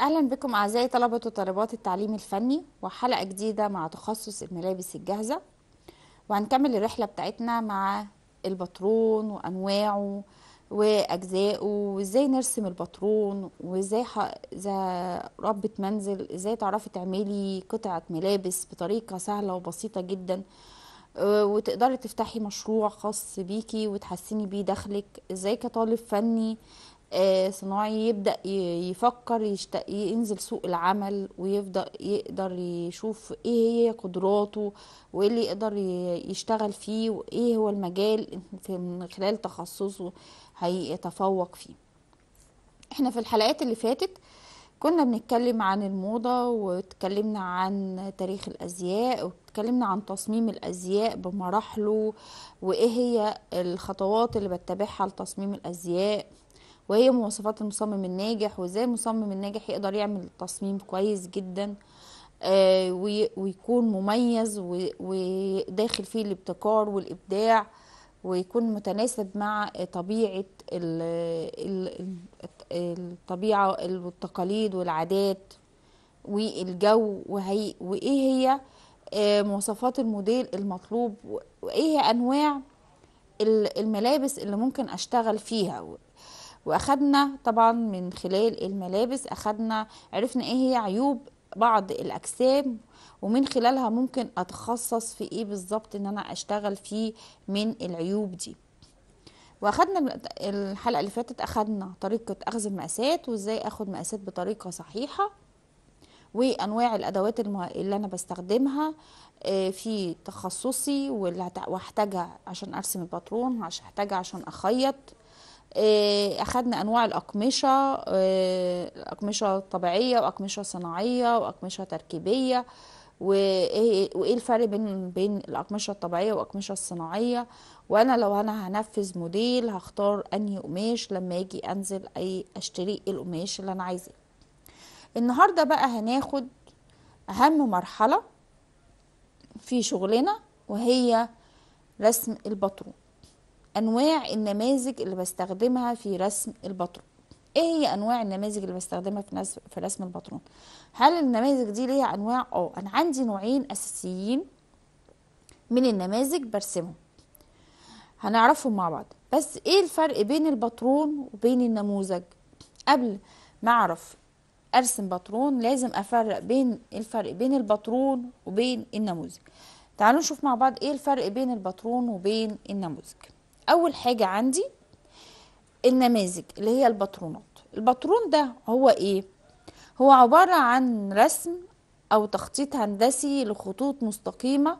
أهلا بكم أعزائي طلبة وطالبات التعليم الفني وحلقة جديدة مع تخصص الملابس الجاهزة وهنكمل الرحلة بتاعتنا مع البطرون وأنواعه وأجزائه وإزاي نرسم البطرون وإزاي إذا ربة منزل إزاي تعرفي تعملي قطعة ملابس بطريقة سهلة وبسيطة جدا آه، وتقدري تفتحي مشروع خاص بيكي وتحسني بيه دخلك إزاي كطالب فني آه، صناعي يبدا يفكر يشتق ينزل سوق العمل ويبدا يقدر يشوف ايه هي قدراته وايه اللي يقدر يشتغل فيه وايه هو المجال من خلال تخصصه هيتفوق فيه احنا في الحلقات اللي فاتت كنا بنتكلم عن الموضة واتكلمنا عن تاريخ الأزياء واتكلمنا عن تصميم الأزياء بمراحله وإيه هي الخطوات اللي بتبعها لتصميم الأزياء وهي مواصفات المصمم الناجح وازاي المصمم الناجح يقدر يعمل تصميم كويس جدا آه، ويكون مميز وداخل فيه الابتكار والابداع ويكون متناسب مع طبيعه الطبيعه والتقاليد والعادات والجو وهي وايه هي آه، مواصفات الموديل المطلوب وايه انواع الملابس اللي ممكن اشتغل فيها واخدنا طبعا من خلال الملابس اخدنا عرفنا ايه هي عيوب بعض الاجسام ومن خلالها ممكن اتخصص في ايه بالظبط ان انا اشتغل فيه من العيوب دي واخدنا الحلقه اللي فاتت اخدنا طريقه اخذ المقاسات وازاي اخد مقاسات بطريقه صحيحه وانواع الادوات اللي انا بستخدمها آه، في تخصصي واللي هحتاجها عشان ارسم الباترون وهحتاجها عشان اخيط آه، اخدنا انواع الاقمشه آه، اقمشه طبيعيه واقمشه صناعيه واقمشه تركيبيه وايه وايه الفرق بين بين الاقمشه الطبيعيه والاقمشه الصناعيه وانا لو انا هنفذ موديل هختار انهي قماش لما اجي انزل اي اشتري إيه القماش اللي انا عايزاه النهارده بقى هناخد اهم مرحله في شغلنا وهي رسم البطرون انواع النماذج اللي بستخدمها في رسم الباترون ايه هي انواع النماذج اللي بستخدمها في في رسم الباترون هل النماذج دي ليها انواع اه انا عندي نوعين اساسيين من النماذج برسمهم هنعرفهم مع بعض بس ايه الفرق بين الباترون وبين النموذج قبل ما اعرف ارسم باترون لازم افرق بين الفرق بين الباترون وبين النموذج تعالوا نشوف مع بعض ايه الفرق بين الباترون وبين النموذج اول حاجه عندي النماذج اللي هي الباترونات الباترون ده هو ايه هو عباره عن رسم او تخطيط هندسي لخطوط مستقيمه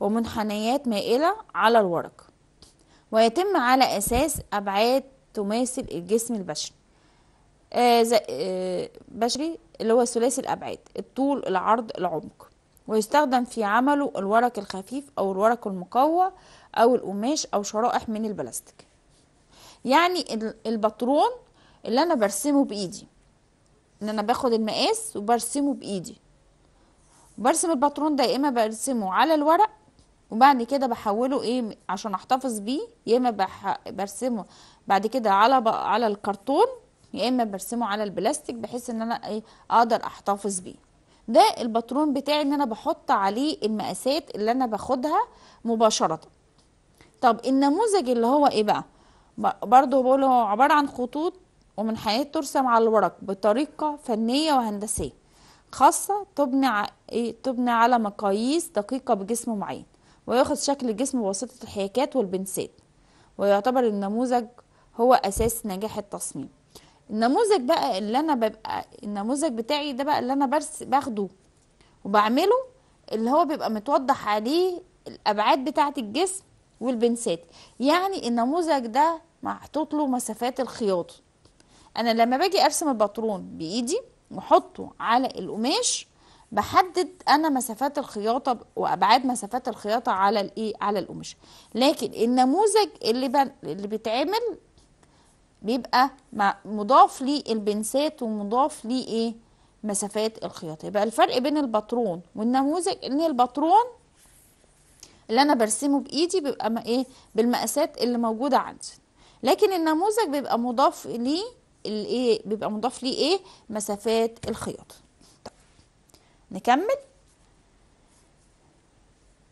ومنحنيات مائله على الورق ويتم على اساس ابعاد تماثل الجسم البشري آه آه بشري اللي هو ثلاثي الابعاد الطول العرض العمق ويستخدم في عمله الورق الخفيف أو الورق المقوى أو القماش أو شرائح من البلاستيك يعني البطرون اللي أنا برسمه بإيدي إن أنا باخد المقاس وبرسمه بإيدي برسم البطرون ده يا إما برسمه على الورق وبعد كده بحوله ايه عشان احتفظ بيه يا اما برسمه بعد كده على على الكرتون يا اما برسمه على البلاستيك بحيث ان انا ايه اقدر احتفظ بيه ده الباترون بتاعي ان انا بحط عليه المقاسات اللي انا باخدها مباشرة طب النموذج اللي هو ايه بقى برضه بقول هو عبارة عن خطوط ومن حيات ترسم على الورق بطريقة فنية وهندسية خاصة تبني ع... إيه؟ تبني على مقاييس دقيقة بجسم معين ويأخذ شكل الجسم بواسطة الحياكات والبنسات ويعتبر النموذج هو أساس نجاح التصميم النموذج بقى اللي انا ببقى النموذج بتاعي ده بقى اللي انا برس باخده وبعمله اللي هو بيبقى متوضح عليه الابعاد بتاعه الجسم والبنسات يعني النموذج ده محطوط له مسافات الخياطه انا لما باجي ارسم الباترون بايدي واحطه على القماش بحدد انا مسافات الخياطه وابعاد مسافات الخياطه على الايه على القماش لكن النموذج اللي اللي بيتعمل بيبقى مضاف للبنسات ومضاف لإيه مسافات الخياطة يبقى الفرق بين الباترون والنموذج إن الباترون اللي أنا برسمه بإيدي بيبقى إيه بالمقاسات اللي موجودة عندي لكن النموذج بيبقى مضاف ليه الايه بيبقى مضاف ليه ايه مسافات الخياطه طيب، نكمل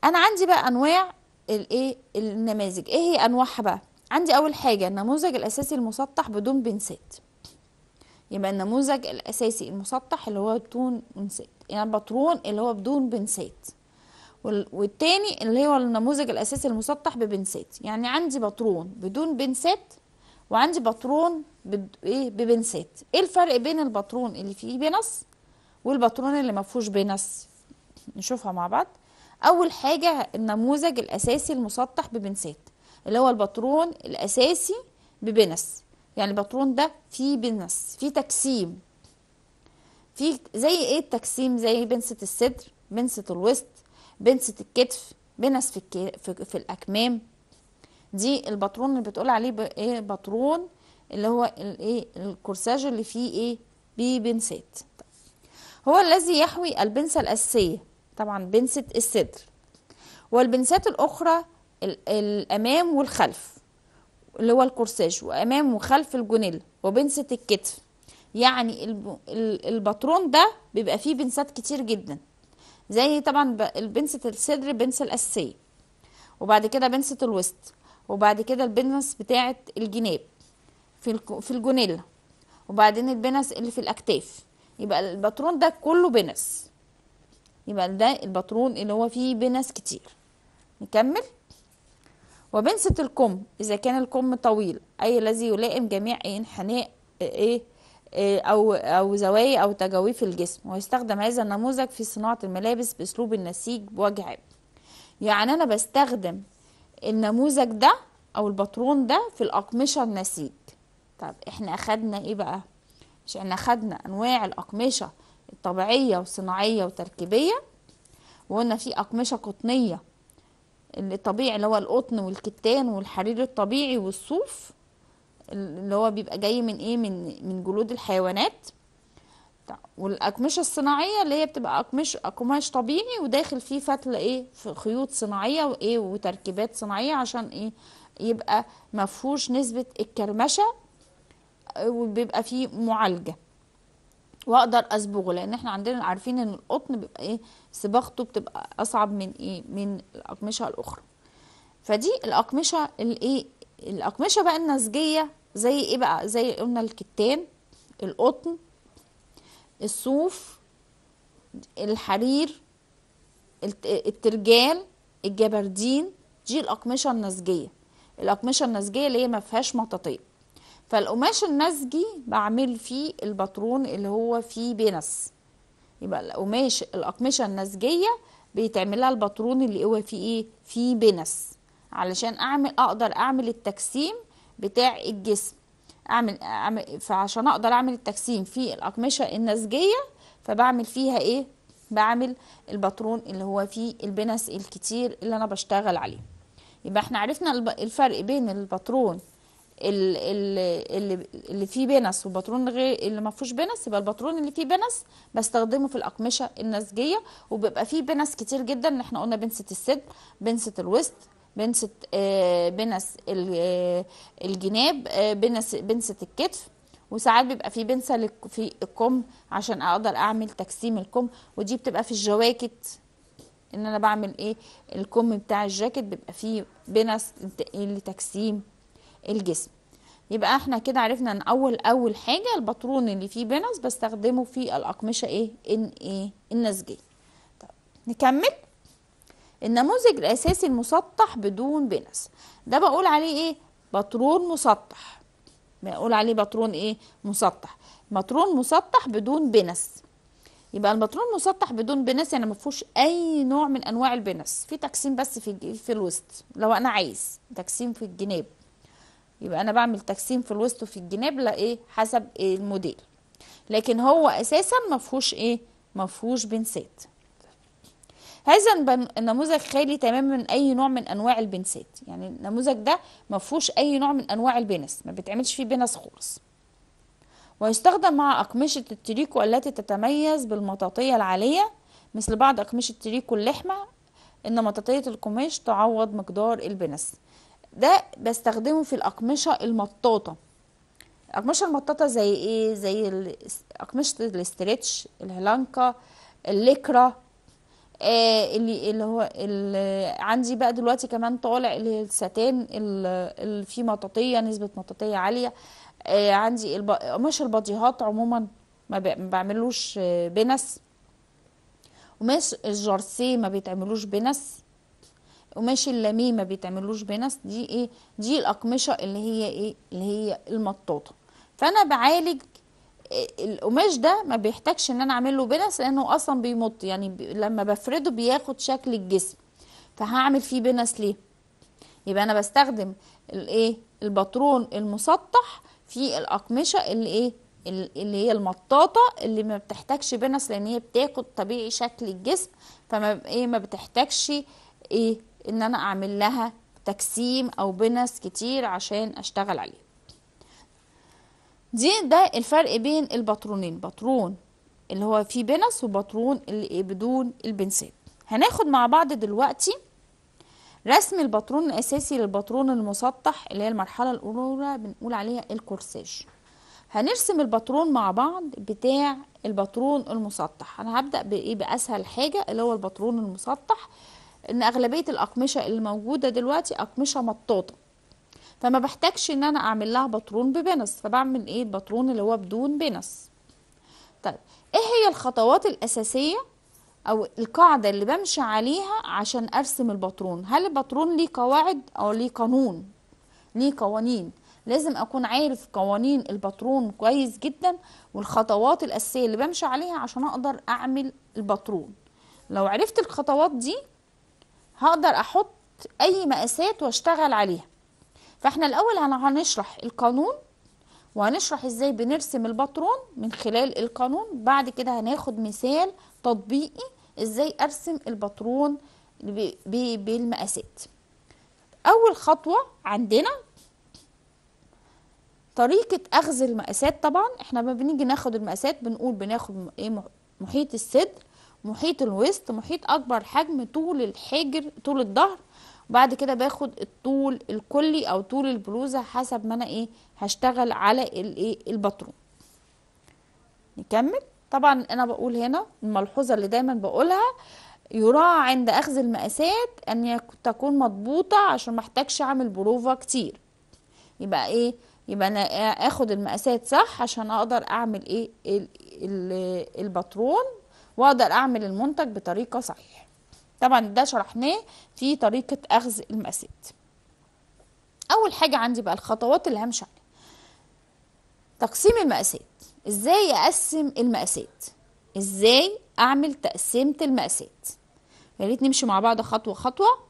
انا عندي بقى انواع الايه النماذج ايه هي انواعها بقى عندي أول حاجة النموذج الأساسي المسطح بدون بنسات يبقى النموذج الأساسي المسطح اللي هو بدون بنسات يعني البطرون اللي هو بدون بنسات والتاني اللي هو النموذج الأساسي المسطح ببنسات يعني عندي بطرون بدون بنسات وعندي بطرون بد... ايه ببنسات ايه الفرق بين البطرون اللي فيه بنص والبطرون اللي ما فيهوش بنص نشوفها مع بعض اول حاجه النموذج الاساسي المسطح ببنسات اللي هو الباترون الاساسي ببنس يعني الباترون ده فيه بنس فيه تجسيم في زي ايه التجسيم زي بنسة الصدر بنسة الوسط بنسة الكتف بنس في, في, في الاكمام دي الباترون اللي بتقول عليه ب... ايه باترون اللي هو الايه الكورساج اللي فيه ايه ببنسات هو الذي يحوي البنسة الأساسية طبعا بنسة الصدر والبنسات الأخرى الامام والخلف اللي هو الكورساج وامام وخلف الجونيل وبنسة الكتف يعني البطرون ده بيبقى فيه بنسات كتير جدا زي طبعا بنسة الصدر بنسة الأساسية وبعد كده بنسة الوسط وبعد كده البنس بتاعة الجناب في في الجونيلا وبعدين البنس اللي في الأكتاف يبقى الباترون ده كله بنس يبقى ده الباترون اللي هو فيه بنس كتير نكمل وبنسة الكم إذا كان الكم طويل أي الذي يلائم جميع انحناء آه، إيه آه، أو أو زوايا أو تجاويف الجسم ويستخدم هذا النموذج في صناعة الملابس بأسلوب النسيج بوجه عام يعني أنا بستخدم النموذج ده أو البطرون ده في الأقمشة النسيج طب إحنا أخدنا إيه بقى؟ مش إحنا أخدنا أنواع الأقمشة الطبيعية وصناعية وتركيبية وقلنا في أقمشة قطنية الطبيعي اللي هو القطن والكتان والحرير الطبيعي والصوف اللي هو بيبقى جاي من ايه من من جلود الحيوانات والاقمشه الصناعيه اللي هي بتبقى اقمش قماش طبيعي وداخل فيه فتل ايه في خيوط صناعيه وايه وتركيبات صناعيه عشان ايه يبقى مفهوش نسبه الكرمشه وبيبقى فيه معالجه واقدر اصبغه لان احنا عندنا عارفين ان القطن بيبقى ايه صباغته بتبقى اصعب من ايه من الاقمشه الاخرى فدي الاقمشه الايه الاقمشه بقى النسجيه زي ايه بقى زي قلنا الكتان القطن الصوف الحرير الترجال الجبردين دي الاقمشه النسجيه الاقمشه النسجيه اللي هي ما فيهاش مطاطيه فالقماش النسجي بعمل فيه الباترون اللي هو فيه بنس يبقى القماش الاقمشه النسجيه بيتعمل لها الباترون اللي هو فيه ايه فيه بنس علشان اعمل اقدر اعمل التجسيم بتاع الجسم اعمل, أعمل فعشان اقدر اعمل التجسيم في الاقمشه النسجيه فبعمل فيها ايه بعمل الباترون اللي هو فيه البنس الكتير اللي انا بشتغل عليه يبقى احنا عرفنا الفرق بين الباترون اللي اللي فيه بنس والباترون غير اللي ما فيهوش بنس يبقى الباترون اللي فيه بنس بستخدمه في الاقمشه النسجيه وبيبقى فيه بنس كتير جدا احنا قلنا بنسه الصدر بنسه الوسط بنسه آه بنس آه، الجناب آه بنس بنسه الكتف وساعات بيبقى فيه بنسه في الكم عشان اقدر اعمل تقسيم الكم ودي بتبقى في الجواكت ان انا بعمل ايه الكم بتاع الجاكيت بيبقى فيه بنس لتقسيم الجسم يبقى احنا كده عرفنا ان اول اول حاجه البطرون اللي فيه بنص بستخدمه في الاقمشه ايه ان ايه النسجيه طب نكمل النموذج الاساسي المسطح بدون بنص ده بقول عليه ايه بطرون مسطح بقول عليه بطرون ايه مسطح بطرون مسطح بدون بنص يبقى البطرون مسطح بدون بنص يعني ما فيهوش اي نوع من انواع البنص في تقسيم بس في في الوسط لو انا عايز تقسيم في الجناب يبقى انا بعمل تقسيم في الوسط وفي الجناب لا ايه حسب إيه الموديل لكن هو اساسا ما فيهوش ايه ما فيهوش بنسات هذا النموذج خالي تماما من اي نوع من انواع البنسات يعني النموذج ده ما فيهوش اي نوع من انواع البنس ما بتعملش فيه بنس خالص ويستخدم مع أقمشة التريكو التي تتميز بالمطاطية العالية مثل بعض أقمشة التريكو اللحمة إن مطاطية القماش تعوض مقدار البنس ده بستخدمه في الأقمشة المطاطة الأقمشة المطاطة زي إيه؟ زي أقمشة الاسترتش الهلانكا الليكرا آه اللي اللي هو اللي عندي بقى دلوقتي كمان طالع اللي هي الستان اللي فيه مطاطية نسبة مطاطية عالية آه عندي قماش البطيهات عموما ما بعملوش آه، بنس قماش الجرسي ما بيتعملوش بنس قماش اللاميه ما بيتعملوش بنس دي ايه دي الاقمشه اللي هي ايه اللي هي المطاطه فانا بعالج القماش ده ما بيحتاجش ان انا اعمل له بنس لانه اصلا بيمط يعني بي لما بفرده بياخد شكل الجسم فهعمل فيه بنس ليه يبقى انا بستخدم الايه الباترون المسطح في الاقمشه اللي ايه اللي هي المطاطه اللي ما بتحتاجش بنس لان هي بتاخد طبيعي شكل الجسم فما ايه ما بتحتاجش ايه ان انا اعمل لها تجسيم او بنس كتير عشان اشتغل عليه دي ده الفرق بين الباترونين باترون اللي هو فيه بنس وباترون اللي بدون البنسات هناخد مع بعض دلوقتي رسم الباترون الاساسي للباترون المسطح اللي هي المرحله الاولى بنقول عليها الكورساج هنرسم الباترون مع بعض بتاع الباترون المسطح انا هبدا بايه باسهل حاجه اللي هو الباترون المسطح ان اغلبيه الاقمشه اللي موجوده دلوقتي اقمشه مطاطه فما بحتاجش ان انا اعمل لها بطرون ببنس فبعمل ايه البطرون اللي هو بدون بنس طيب ايه هي الخطوات الاساسيه او القاعده اللي بمشي عليها عشان ارسم البطرون هل البطرون ليه قواعد او ليه قانون ليه قوانين لازم اكون عارف قوانين البطرون كويس جدا والخطوات الاساسيه اللي بمشي عليها عشان اقدر اعمل البطرون لو عرفت الخطوات دي هقدر احط اي مقاسات واشتغل عليها فاحنا الاول هنشرح القانون وهنشرح ازاي بنرسم الباترون من خلال القانون بعد كده هناخد مثال تطبيقي ازاي ارسم الباترون بالمقاسات اول خطوه عندنا طريقه اخذ المقاسات طبعا احنا ما بنيجي ناخد المقاسات بنقول بناخد ايه محيط الصدر محيط الوسط محيط اكبر حجم طول الحجر طول الظهر بعد كده باخد الطول الكلي او طول البلوزه حسب ما انا ايه هشتغل على الايه الباترون نكمل طبعا انا بقول هنا الملحوظه اللي دايما بقولها يراعى عند اخذ المقاسات ان تكون مضبوطه عشان ما احتاجش اعمل بروفه كتير يبقى ايه يبقى انا اخد المقاسات صح عشان اقدر اعمل ايه الباترون واقدر اعمل المنتج بطريقه صحيحه طبعا ده شرحناه في طريقه اخذ المقاسات اول حاجه عندي بقى الخطوات اللي همشي عليها تقسيم المقاسات ازاي اقسم المقاسات ازاي اعمل تقسيمه المقاسات يا ريت نمشي مع بعض خطوه خطوه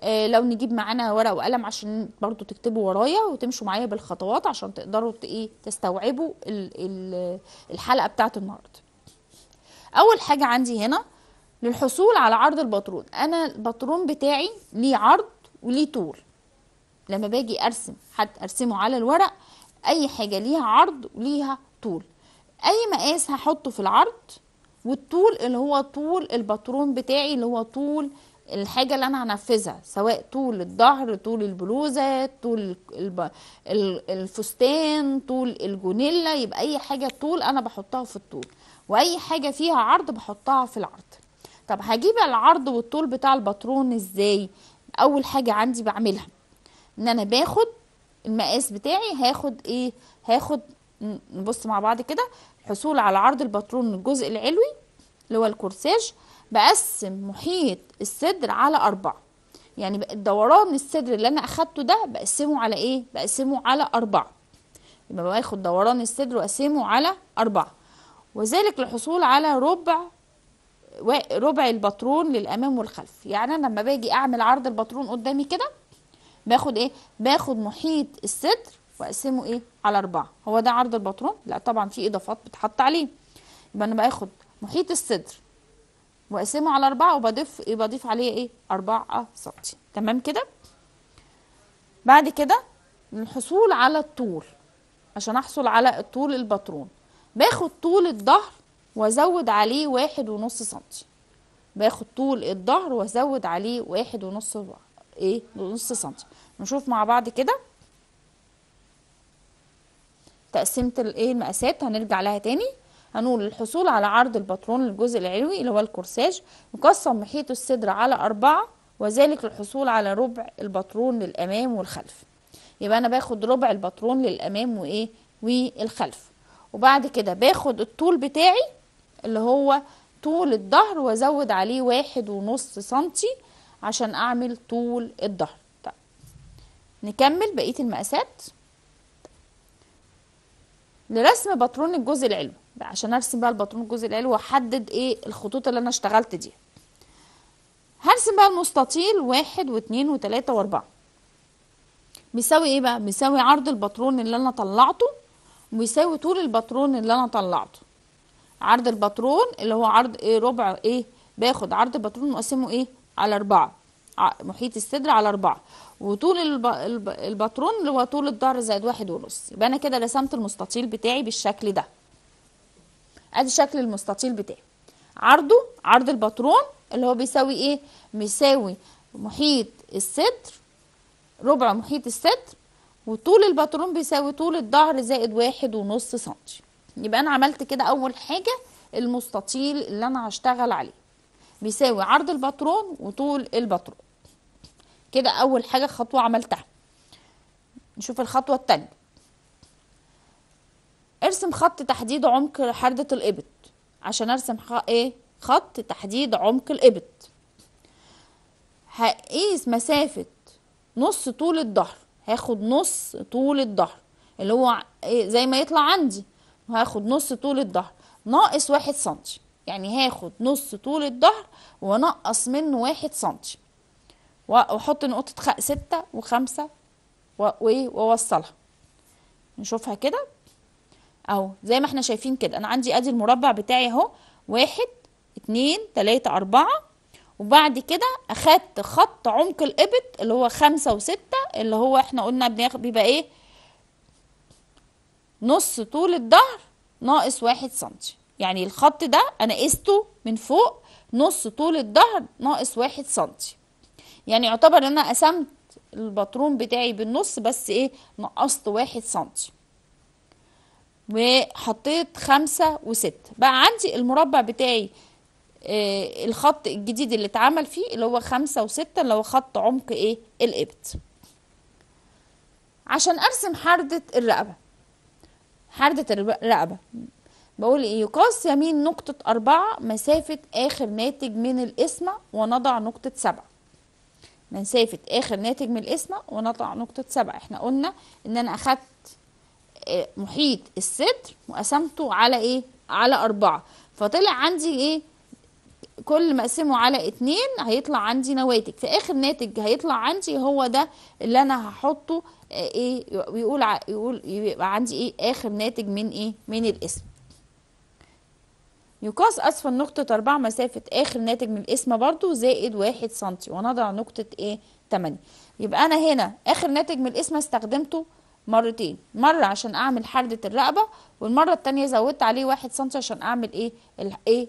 آه لو نجيب معانا ورقه وقلم عشان برضو تكتبوا ورايا وتمشوا معايا بالخطوات عشان تقدروا ايه تستوعبوا الـ الـ الحلقه بتاعت النهارده اول حاجه عندي هنا للحصول على عرض الباترون انا الباترون بتاعي ليه عرض وليه طول لما باجي ارسم حتى ارسمه على الورق اي حاجه ليها عرض وليها طول اي مقاس هحطه في العرض والطول اللي هو طول الباترون بتاعي اللي هو طول الحاجة اللي أنا هنفذها سواء طول الظهر طول البلوزة طول الب... الفستان طول الجونيلا يبقى أي حاجة طول أنا بحطها في الطول واي حاجه فيها عرض بحطها في العرض طب هجيب العرض والطول بتاع الباترون ازاي اول حاجه عندي بعملها ان انا باخد المقاس بتاعي هاخد ايه هاخد نبص مع بعض كده الحصول على عرض الباترون الجزء العلوي اللي هو الكورساج بقسم محيط الصدر على أربعة يعني الدوران الصدر اللي أنا أخدته ده بقسمه على إيه؟ بقسمه على أربعة يبقى باخد دوران الصدر وأقسمه على أربعة وذلك للحصول على ربع ربع الباترون للامام والخلف يعني انا لما باجي اعمل عرض الباترون قدامي كده باخد ايه باخد محيط الصدر واقسمه ايه على اربعه هو ده عرض الباترون لا طبعا في اضافات بتحط عليه يبقى انا باخد محيط الصدر واقسمه على اربعه وبضيف يبقى اضيف عليه ايه اربعه سنتي تمام كده بعد كده الحصول على الطول عشان احصل على طول الباترون باخد طول الظهر وازود عليه واحد ونص سنتي باخد طول الظهر وازود عليه واحد ونص ايه نص سنتي نشوف مع بعض كده تقسيمة الايه المقاسات هنرجع لها تاني هنقول الحصول على عرض البطرون للجزء العلوي اللي هو الكورساج مقسم محيط الصدر على أربعة وذلك الحصول على ربع البطرون للأمام والخلف يبقى أنا باخد ربع البطرون للأمام وإيه والخلف وبعد كده باخد الطول بتاعي اللي هو طول الظهر وازود عليه واحد ونص سنتي عشان اعمل طول الظهر طيب. نكمل بقية المقاسات لرسم بطرون الجزء العلوي عشان ارسم بقى البطرون الجزء العلوي واحدد ايه الخطوط اللي انا اشتغلت دي هرسم بقى المستطيل واحد واتنين وتلاتة واربعة بيساوي ايه بقى بيساوي عرض البطرون اللي انا طلعته ويساوي طول الباترون اللي انا طلعته عرض الباترون اللي هو عرض ايه ربع ايه باخد عرض الباترون مقسمه ايه على اربعة محيط الصدر على اربعة وطول الباترون اللي هو طول الظهر زائد واحد ونص يبقى انا كده رسمت المستطيل بتاعي بالشكل ده ادي شكل المستطيل بتاعي عرضه عرض الباترون اللي هو بيساوي ايه بيساوي محيط الصدر ربع محيط الصدر وطول الباترون بيساوي طول الظهر زائد واحد ونص سنتي يبقى انا عملت كده اول حاجه المستطيل اللي انا هشتغل عليه بيساوي عرض الباترون وطول الباترون كده اول حاجه خطوه عملتها نشوف الخطوه الثانيه ارسم خط تحديد عمق حردة الإبط عشان ارسم ايه خط تحديد عمق الإبط هقيس مسافة نص طول الظهر هاخد نص طول الظهر اللي هو إيه، زي ما يطلع عندي هاخد نص طول الظهر ناقص واحد سنتي يعني هاخد نص طول الظهر وانقص منه واحد سنتي واحط نقطة ستة وخمسة ووصلها إيه، نشوفها كده اهو زي ما احنا شايفين كده انا عندي ادي المربع بتاعي اهو واحد اتنين تلاتة اربعة وبعد كده اخدت خط عمق الابط اللي هو خمسة وستة اللي هو احنا قلنا بيبقى ايه نص طول الظهر ناقص واحد سنتي يعني الخط ده انا قسته من فوق نص طول الظهر ناقص واحد سنتي يعني يعتبر ان انا قسمت الباترون بتاعي بالنص بس ايه نقصت واحد سنتي وحطيت خمسة وستة بقى عندي المربع بتاعي آه، الخط الجديد اللي اتعمل فيه اللي هو خمسة وستة اللي هو خط عمق ايه الابت عشان ارسم حردة الرقبة حردة الرقبة بقول ايه يقاس يمين نقطة أربعة مسافة آخر ناتج من القسمة ونضع نقطة سبعة مسافة آخر ناتج من القسمة ونضع نقطة سبعة احنا قلنا ان انا اخدت آه، محيط الصدر وقسمته على ايه على أربعة فطلع عندي ايه كل ما اقسمه على اتنين هيطلع عندي نواتج في اخر ناتج هيطلع عندي هو ده اللي انا هحطه آه، ايه بيقول يقول يبقى عندي ايه اخر ناتج من ايه من الاسم يقاس اسفل نقطة أربعة مسافة آخر ناتج من الاسم برضو زائد واحد سنتي ونضع نقطة إيه تمانية يبقى أنا هنا آخر ناتج من الاسم استخدمته مرتين مرة عشان اعمل حردة الرقبة والمرة التانية زودت عليه واحد سنتي عشان اعمل ايه الايه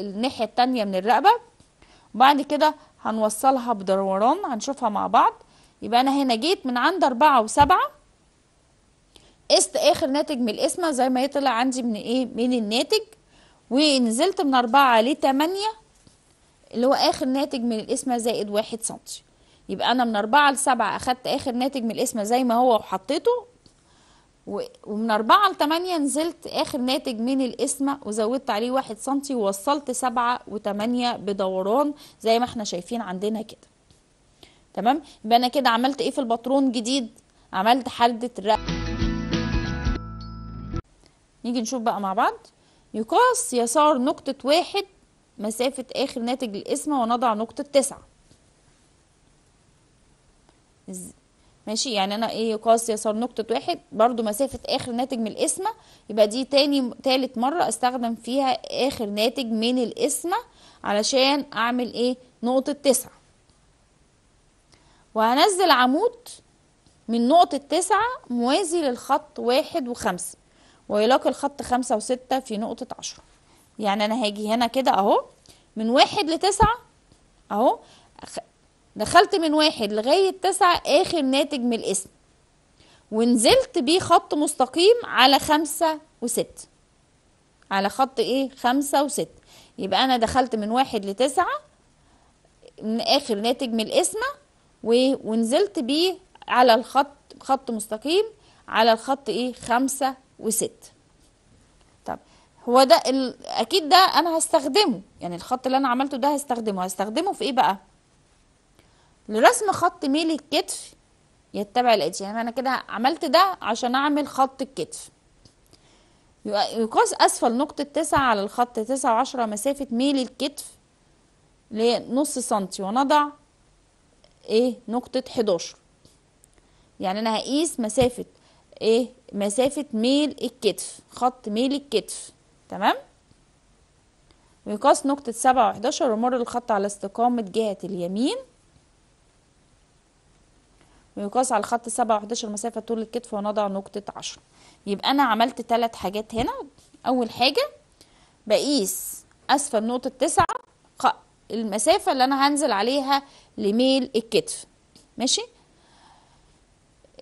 الناحية التانية من الرقبة وبعد كده هنوصلها بدوران هنشوفها مع بعض يبقى انا هنا جيت من عند اربعة وسبعة قست اخر ناتج من القسمة زي ما يطلع عندي من ايه من الناتج ونزلت من اربعة لتمانية اللي هو اخر ناتج من القسمة زائد واحد سنتي يبقى انا من أربعة لسبعة اخدت اخر ناتج من القسمة زي ما هو وحطيته ومن أربعة لتمانية نزلت اخر ناتج من القسمة وزودت عليه واحد سنتي ووصلت سبعة وتمانية بدوران زي ما احنا شايفين عندنا كده تمام يبقى انا كده عملت ايه في البطرون جديد عملت حدة الرقبة نيجي نشوف بقى مع بعض يقاس يسار نقطة واحد مسافة آخر ناتج القسمة ونضع نقطة تسعة ماشي يعني انا ايه قاس يسار نقطة واحد برضو مسافة اخر ناتج من القسمة يبقى دي تاني تالت مرة استخدم فيها اخر ناتج من القسمة علشان اعمل ايه نقطة تسعة وهنزل عمود من نقطة تسعة موازي للخط واحد وخمسة ويلاقي الخط خمسة وستة في نقطة عشرة يعني انا هاجي هنا كده اهو من واحد لتسعة اهو دخلت من واحد لغاية تسعة آخر ناتج من الاسم ونزلت بيه خط مستقيم على خمسة وست على خط ايه خمسة وست يبقى أنا دخلت من واحد لتسعة من آخر ناتج من القسمة ونزلت بيه على الخط خط مستقيم على الخط ايه خمسة وست طب هو ده ال... اكيد ده انا هستخدمه يعني الخط اللي انا عملته ده هستخدمه هستخدمه في ايه بقى لرسم خط ميل الكتف يتبع الاتي يعني انا كده عملت ده عشان اعمل خط الكتف يقاس اسفل نقطة تسعة على الخط تسعة وعشرة مسافة ميل الكتف لنص سنتي ونضع ايه نقطة حداشر يعني انا هقيس مسافة ايه مسافة ميل الكتف خط ميل الكتف تمام ويقاس نقطة سبعة وحداشر ومر الخط على استقامة جهة اليمين ويقاس على خط 7 و11 مسافه طول الكتف ونضع نقطه 10 يبقى انا عملت ثلاث حاجات هنا اول حاجه بقيس اسفل نقطه 9 المسافه اللي انا هنزل عليها لميل الكتف ماشي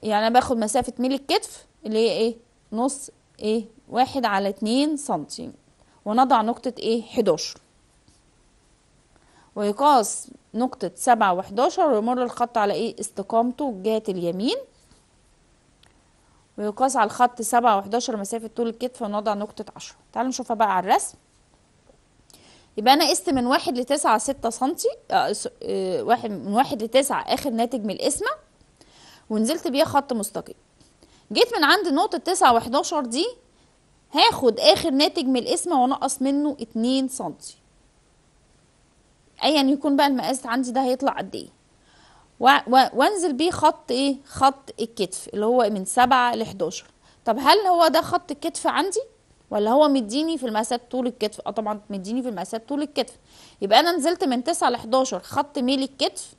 يعني انا باخد مسافه ميل الكتف اللي هي ايه نص ايه واحد على اتنين سنتي ونضع نقطه ايه 11 ويقاس نقطة سبعة وحداشر ويمر الخط على ايه استقامته جهة اليمين ويقاس على الخط سبعة وحداشر مسافة طول الكتف ونضع نقطة عشرة تعالوا نشوفها بقى على الرسم يبقى أنا قست من واحد لتسعة ستة سنتي آه, آه، واحد من واحد لتسعة آخر ناتج من القسمة ونزلت بيها خط مستقيم جيت من عند نقطة تسعة وحداشر دي هاخد آخر ناتج من القسمة ونقص منه اتنين سنتي ايا يكون بقى المقاس عندي ده هيطلع قد ايه وانزل بيه خط ايه خط الكتف اللي هو من 7 ل 11 طب هل هو ده خط الكتف عندي ولا هو مديني في المقاسات طول الكتف اه طبعا مديني في المقاسات طول الكتف يبقى انا نزلت من 9 ل 11 خط ميل الكتف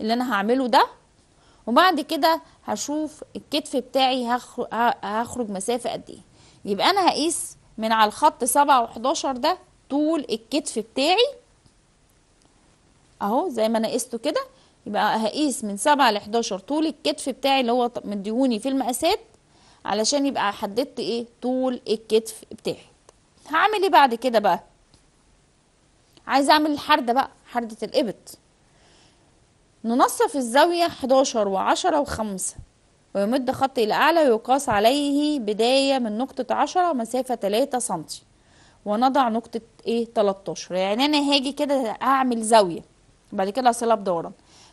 اللي انا هعمله ده وبعد كده هشوف الكتف بتاعي هخرج مسافه قد ايه يبقى انا هقيس من على الخط 7 و11 ده طول الكتف بتاعي اهو زي ما انا قسته كده يبقى هقيس من 7 ل 11 طول الكتف بتاعي اللي هو مديهوني في المقاسات علشان يبقى حددت ايه طول الكتف بتاعي هعمل ايه بعد كده بقى عايزه اعمل الحرده بقى حرده الابط ننصف الزاويه 11 و10 و5 ويمد خط الى اعلى ويقاس عليه بدايه من نقطه 10 مسافه 3 سم ونضع نقطه ايه 13 يعني انا هاجي كده اعمل زاويه بعد كده هصلها بدوران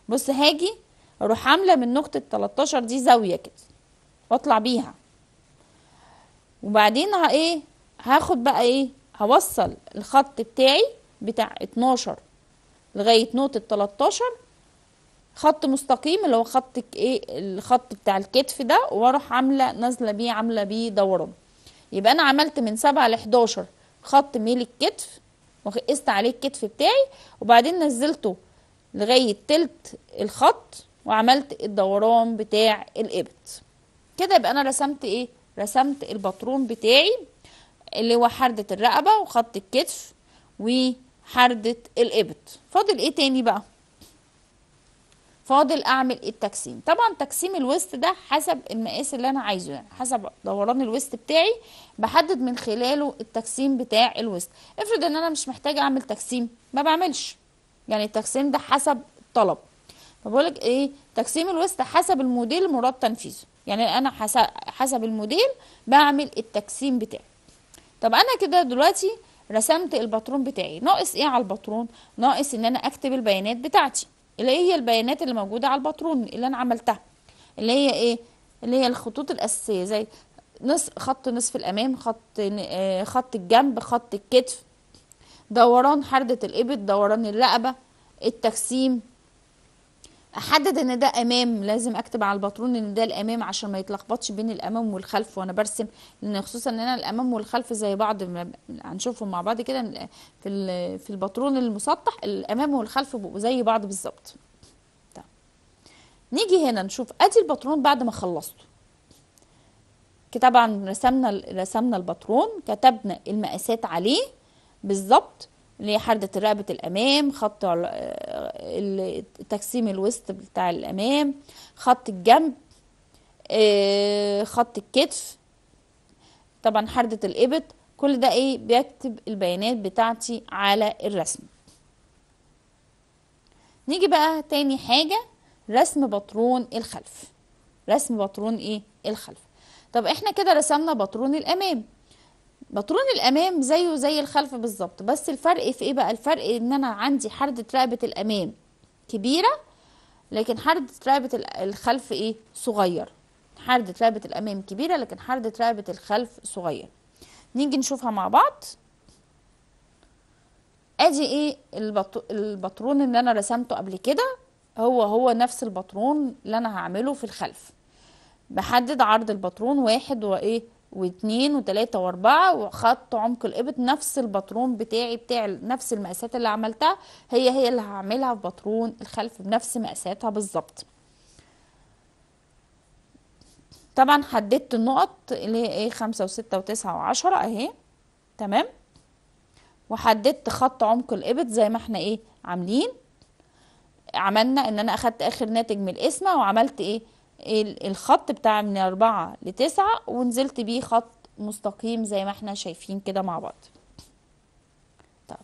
بص هاجي اروح عامله من نقطه 13 دي زاويه كده واطلع بيها وبعدين ها ايه هاخد بقى ايه هوصل الخط بتاعي بتاع 12 لغايه نقطه 13 خط مستقيم اللي هو خط ايه الخط بتاع الكتف ده واروح عامله نازله بيه عامله بيه دوران يبقى انا عملت من 7 ل 11 خط ميل الكتف وقست عليه الكتف بتاعي وبعدين نزلته لغاية تلت الخط وعملت الدوران بتاع الإبط كده يبقى أنا رسمت إيه؟ رسمت الباترون بتاعي اللي هو حردة الرقبة وخط الكتف وحردة الإبط فاضل إيه تاني بقى؟ فاضل اعمل التقسيم طبعا تقسيم الوسط ده حسب المقاس اللي انا عايزه يعني حسب دوران الوسط بتاعي بحدد من خلاله التقسيم بتاع الوسط افرض ان انا مش محتاجه اعمل تقسيم ما بعملش يعني التقسيم ده حسب الطلب فبقولك ايه تقسيم الوسط حسب الموديل المراد تنفيذه يعني انا حسب حسب الموديل بعمل التقسيم بتاعي طب انا كده دلوقتي رسمت الباترون بتاعي ناقص ايه على الباترون ناقص ان انا اكتب البيانات بتاعتي اللي هي البيانات اللي موجوده على الباترون اللي انا عملتها اللي هي ايه اللي هي الخطوط الاساسيه زي نص خط نصف الامام خط خط الجنب خط الكتف دوران حردة الإبط دوران الرقبة التجسيم احدد ان ده امام لازم اكتب على الباترون ان ده الامام عشان ما يتلخبطش بين الامام والخلف وانا برسم لان خصوصا ان انا الامام والخلف زي بعض هنشوفهم مع بعض كده في في الباترون المسطح الامام والخلف زي بعض بالظبط طيب. نيجي هنا نشوف ادي الباترون بعد ما خلصته طبعا رسمنا رسمنا الباترون كتبنا المقاسات عليه بالظبط اللي هي حردة رقبة الأمام خط آه، تقسيم الوسط بتاع الأمام خط الجنب آه، خط الكتف طبعا حردة الإبط كل ده إيه بيكتب البيانات بتاعتي على الرسم نيجي بقى تاني حاجة رسم بطرون الخلف رسم بطرون إيه الخلف طب إحنا كده رسمنا بطرون الأمام باترون الامام زيه زي الخلف بالظبط بس الفرق في ايه بقى الفرق ان انا عندي حردة رقبة الامام كبيرة لكن حردة رقبة الخلف ايه صغير حردة رقبة الامام كبيرة لكن حردة رقبة الخلف صغير نيجي نشوفها مع بعض ادي ايه الباترون اللي انا رسمته قبل كده هو هو نفس الباترون اللي انا هعمله في الخلف بحدد عرض الباترون واحد وايه واثنين وتلاتة واربعة وخط عمق القبط نفس الباترون بتاعي بتاع نفس المقاسات اللي عملتها هي هي اللي هعملها في باترون الخلف بنفس مقاساتها بالظبط طبعا حددت النقط اللي هي ايه خمسة وستة وتسعة وعشرة اهي تمام وحددت خط عمق القبط زي ما احنا ايه عاملين عملنا ان انا اخدت اخر ناتج من القسمة وعملت ايه الخط بتاع من أربعة لتسعة ونزلت بيه خط مستقيم زي ما احنا شايفين كده مع بعض طب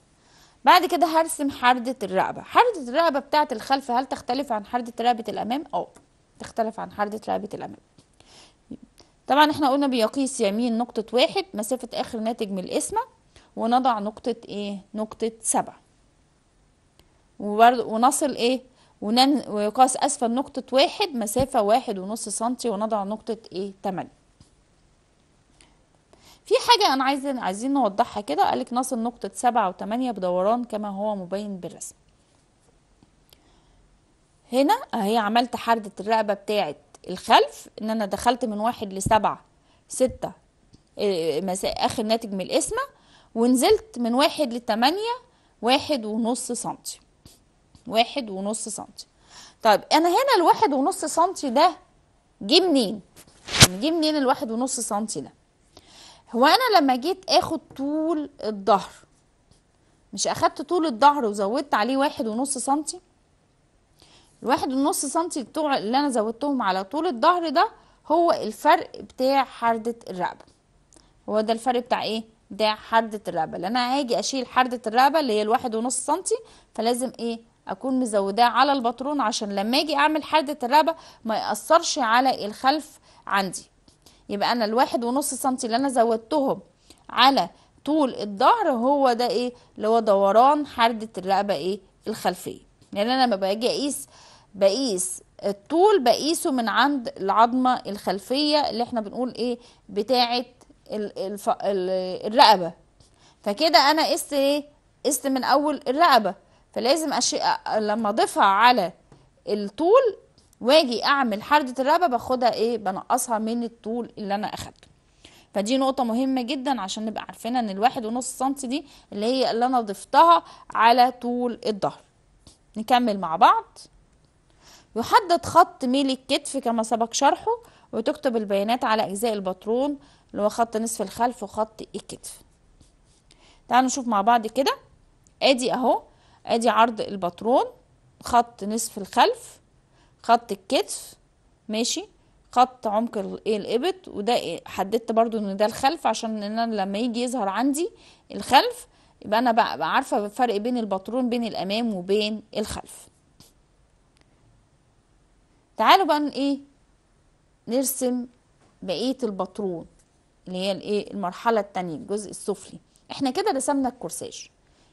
بعد كده هرسم حردة الرقبة حردة الرقبة بتاعة الخلف هل تختلف عن حردة رقبة الأمام؟ اه تختلف عن حردة رقبة الأمام طبعا احنا قلنا بيقيس يمين نقطة واحد مسافة آخر ناتج من القسمة ونضع نقطة ايه؟ نقطة سبعة وبرضه ونصل ايه؟ ويقاس أسفل نقطة واحد مسافة واحد ونص سنتي ونضع نقطة ايه تمانية في حاجة أنا عايزين عايزين نوضحها كده قالك نصل نقطة سبعة وتمانية بدوران كما هو مبين بالرسم هنا اهي عملت حردة الرقبة بتاعة الخلف ان انا دخلت من واحد لسبعة ستة آه، اخر ناتج من القسمة ونزلت من واحد لتمانية واحد ونص سنتي واحد ونص سنتي طيب انا هنا الواحد ونص سنتي ده جه منين يعني جه منين الواحد ونص سنتي ده هو انا لما جيت اخد طول الظهر مش اخدت طول الظهر وزودت عليه واحد ونص سنتي الواحد ونص سنتي بتوع اللي انا زودتهم على طول الظهر ده هو الفرق بتاع حردة الرقبة هو ده الفرق بتاع ايه بتاع حردة الرقبة لان انا هاجي اشيل حردة الرقبة اللي هي الواحد ونص سنتي فلازم ايه اكون مزوداه على البطرون عشان لما اجي اعمل حاده الرقبه ما ياثرش على الخلف عندي يبقى انا الواحد ونص سنتي اللي انا زودتهم على طول الظهر هو ده ايه اللي هو دوران حاده الرقبه ايه الخلفيه لان يعني انا لما باجي اقيس بقيس الطول بقيسه من عند العظمه الخلفيه اللي احنا بنقول ايه بتاعه الرقبه فكده انا قست ايه قست من اول الرقبه فلازم أش... لما اضيفها على الطول واجي اعمل حردة الرقبة باخدها ايه بنقصها من الطول اللي انا اخدته فدي نقطة مهمة جدا عشان نبقى عارفين ان الواحد ونص سنتي دي اللي هي اللي انا ضفتها على طول الظهر نكمل مع بعض يحدد خط ميل الكتف كما سبق شرحه وتكتب البيانات على اجزاء الباترون اللي هو خط نصف الخلف وخط الكتف تعالوا نشوف مع بعض كده ادي اهو ادي عرض البطرون خط نصف الخلف خط الكتف ماشي خط عمق ايه الابط وده إيه، حددت برضو ان ده الخلف عشان ان انا لما يجي يظهر عندي الخلف يبقى انا بقى عارفه الفرق بين البطرون بين الامام وبين الخلف تعالوا بقى ايه نرسم بقيه البطرون اللي هي الايه المرحله الثانيه الجزء السفلي احنا كده رسمنا الكورساج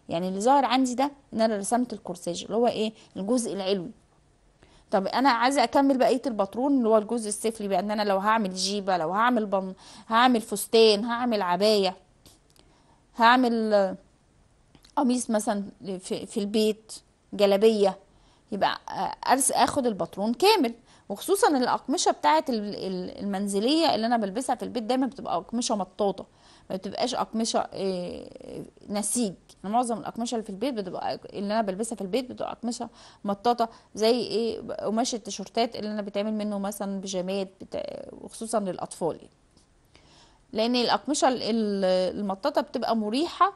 يعني اللي ظهر عندي ده ان انا رسمت الكورساج اللي هو ايه الجزء العلوي طب انا عايزه اكمل بقيه الباترون اللي هو الجزء السفلي بقى ان انا لو هعمل جيبه لو هعمل بن... هعمل فستان هعمل عبايه هعمل قميص مثلا في, في البيت جلابيه يبقى أرس اخد الباترون كامل وخصوصا الاقمشه بتاعه المنزليه اللي انا بلبسها في البيت دايما بتبقى اقمشه مطاطه ما بتبقاش اقمشه آه، نسيج انا معظم الاقمشه اللي في البيت بتبقى اللي انا بلبسها في البيت بتبقى اقمشه مطاطه زي ايه قماش التيشيرتات اللي انا بتعمل منه مثلا بيجامات وخصوصا للاطفال يعني. لان الاقمشه المطاطه بتبقى مريحه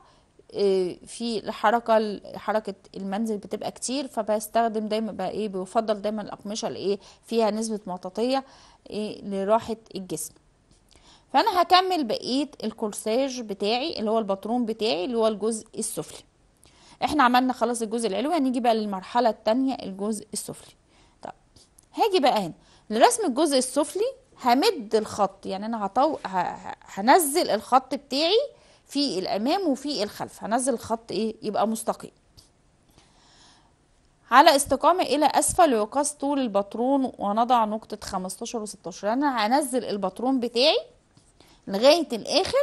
آه، في الحركه حركه المنزل بتبقى كتير فبستخدم دايما بقى ايه بفضل دايما الاقمشه اللي فيها نسبه مطاطيه إيه لراحه الجسم فانا هكمل بقيه الكورساج بتاعي اللي هو الباترون بتاعي اللي هو الجزء السفلي احنا عملنا خلاص الجزء العلوي هنيجي بقى للمرحله الثانيه الجزء السفلي طب هاجي بقى هنا لرسم الجزء السفلي همد الخط يعني انا هطو... ه... هنزل الخط بتاعي في الامام وفي الخلف هنزل الخط ايه يبقى مستقيم على استقامة إلى أسفل ويقاس طول الباترون ونضع نقطة 15 و 16 أنا هنزل الباترون بتاعي لغايه الاخر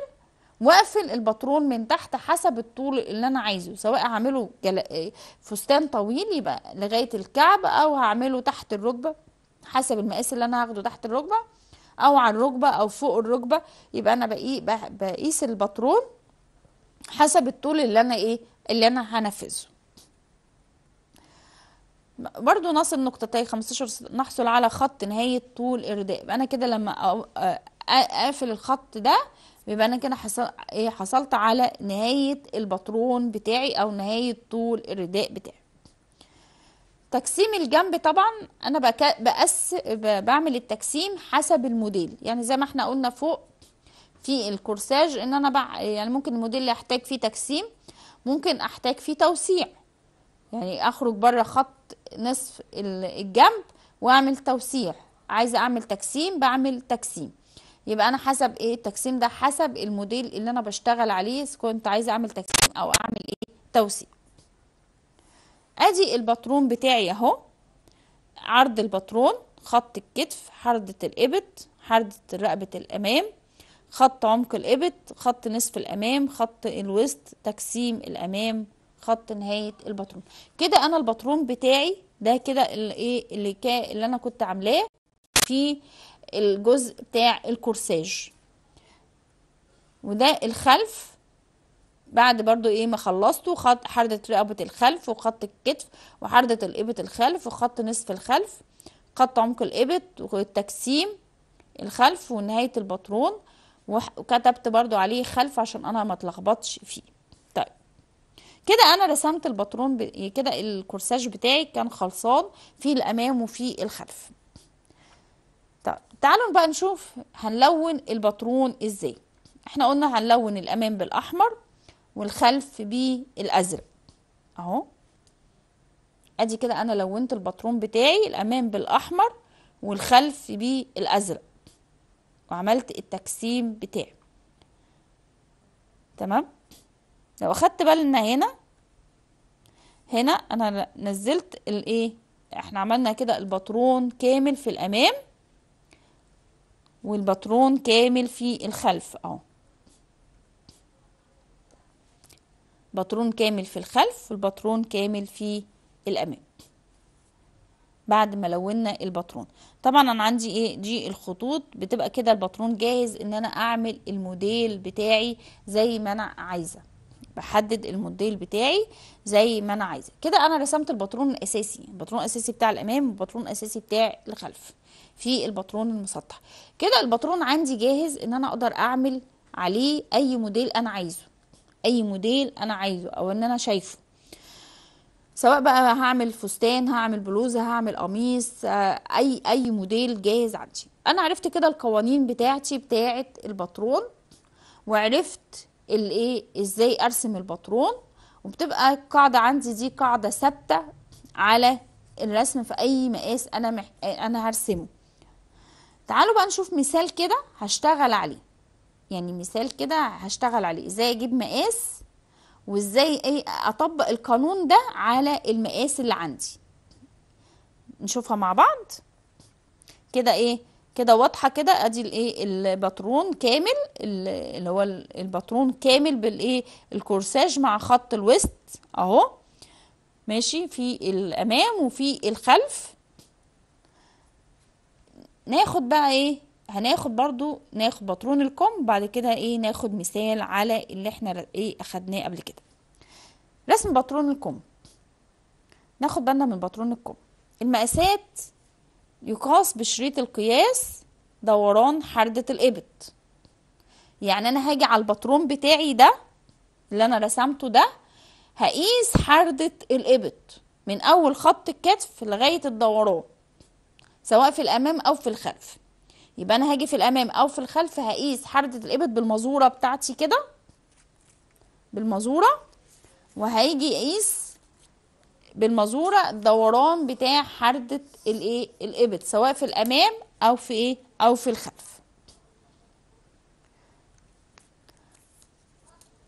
واقفل الباترون من تحت حسب الطول اللي انا عايزه سواء هعمله جل... فستان طويل يبقى لغايه الكعب او هعمله تحت الركبه حسب المقاس اللي انا هاخده تحت الركبه او على الركبه او فوق الركبه يبقى انا بقيس الباترون حسب الطول اللي انا ايه اللي انا هنفذه برضو نصل نقطتين 15 نحصل على خط نهاية طول إرداء أنا كده لما اقفل الخط ده بيبقى انا كده حصل ايه حصلت على نهايه البطرون بتاعي او نهايه طول الرداء بتاعي تقسيم الجنب طبعا انا بك... بقس بعمل التقسيم حسب الموديل يعني زي ما احنا قلنا فوق في الكورساج ان انا بع... يعني ممكن الموديل اللي احتاج فيه تقسيم ممكن احتاج فيه توسيع يعني اخرج بره خط نصف الجنب واعمل توسيع عايزه اعمل تقسيم بعمل تقسيم يبقى انا حسب ايه التقسيم ده حسب الموديل اللي انا بشتغل عليه اذا كنت عايزه اعمل تقسيم او اعمل ايه توسيع ادي الباترون بتاعي اهو عرض الباترون خط الكتف حردة الإبط حردة رقبة الأمام خط عمق الإبط خط نصف الأمام خط الوسط تقسيم الأمام خط نهاية الباترون كده أنا الباترون بتاعي ده كده الايه اللي, اللي, اللي انا كنت عاملاه في الجزء بتاع الكورساج وده الخلف بعد برضو ايه ما خلصته خط حردة رقبة الخلف وخط الكتف وحردة الإبط الخلف وخط نصف الخلف خط عمق الإبط والتكسيم الخلف ونهاية البطرون وكتبت برضو عليه خلف عشان انا ما تلخبطش فيه طيب كده انا رسمت البطرون ب... كده الكورساج بتاعي كان خلصان في الامام وفي الخلف طيب تعالوا بقى نشوف هنلون الباترون ازاي احنا قلنا هنلون الامام بالاحمر والخلف بالازرق اهو ادي كده انا لونت الباترون بتاعي الامام بالاحمر والخلف بالازرق وعملت التقسيم بتاعي تمام لو اخدت بالنا هنا هنا انا نزلت الايه احنا عملنا كده الباترون كامل في الامام والباترون كامل في الخلف اهو باترون كامل في الخلف والباترون كامل في الامام بعد ما لونا الباترون طبعا انا عندي ايه دي الخطوط بتبقى كده الباترون جاهز ان انا اعمل الموديل بتاعي زي ما انا عايزه بحدد الموديل بتاعي زي ما انا عايزه كده انا رسمت الباترون الاساسي الباترون الاساسي بتاع الامام والباترون الاساسي بتاع الخلف في الباترون المسطح كده الباترون عندي جاهز ان انا اقدر اعمل عليه اي موديل انا عايزه اي موديل انا عايزه او ان انا شايفه سواء بقى هعمل فستان هعمل بلوزه هعمل قميص آه، اي اي موديل جاهز عندي انا عرفت كده القوانين بتاعتي بتاعه الباترون وعرفت الايه ازاي ارسم الباترون وبتبقى القاعده عندي دي قاعده ثابته على الرسم في اي مقاس انا مح... انا هرسمه تعالوا بقى نشوف مثال كده هشتغل عليه يعني مثال كده هشتغل عليه ازاي اجيب مقاس وازاي ايه اطبق القانون ده على المقاس اللي عندي نشوفها مع بعض كده ايه كده واضحه كده ادي الايه الباترون كامل اللي هو الباترون كامل بالايه الكورساج مع خط الوسط اهو ماشي في الامام وفي الخلف ناخد بقى ايه هناخد برضو ناخد باترون الكم بعد كده ايه ناخد مثال على اللي احنا ايه اخدناه قبل كده رسم باترون الكم ناخد بالنا من باترون الكم المقاسات يقاس بشريط القياس دوران حردة الإبط يعني أنا هاجي على الباترون بتاعي ده اللي أنا رسمته ده هقيس حردة الإبط من أول خط الكتف لغاية الدوران سواء في الأمام أو في الخلف يبقى أنا هاجي في الأمام أو في الخلف هقيس حردة الإبط بالمزورة بتاعتي كده بالمزورة وهيجي يقيس بالمزوره دوران بتاع حرده الايه الابط سواء في الامام او في ايه او في الخلف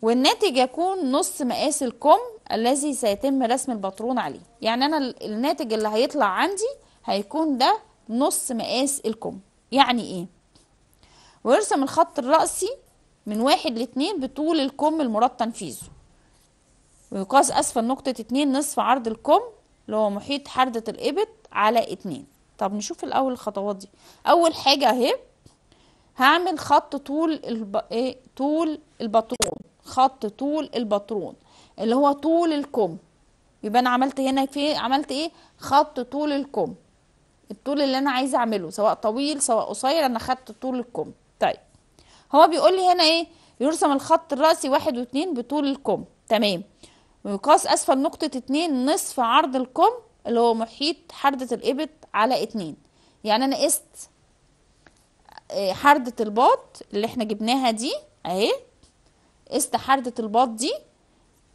والناتج يكون نص مقاس الكم الذي سيتم رسم البطرون عليه يعني انا الناتج اللي هيطلع عندي هيكون ده نص مقاس الكم يعني ايه ويرسم الخط الرأسي من واحد لاتنين بطول الكم المرد تنفيذه ويقاس أسفل نقطة اتنين نصف عرض الكم اللي هو محيط حردة الإبط على اتنين طب نشوف الأول الخطوات دي أول حاجة أهي هعمل خط طول الب... ايه طول البطرون خط طول البطرون اللي هو طول الكم يبقى انا عملت هنا في عملت ايه خط طول الكم الطول اللي انا عايزه اعمله سواء طويل سواء قصير انا خدت طول الكم طيب هو بيقول لي هنا ايه يرسم الخط الرأسي واحد واتنين بطول الكم تمام ويقاس أسفل نقطة اتنين نصف عرض الكم اللي هو محيط حردة الإبط على اتنين يعني أنا قست آه، حردة الباط اللي احنا جبناها دي اهي قست حردة الباط دي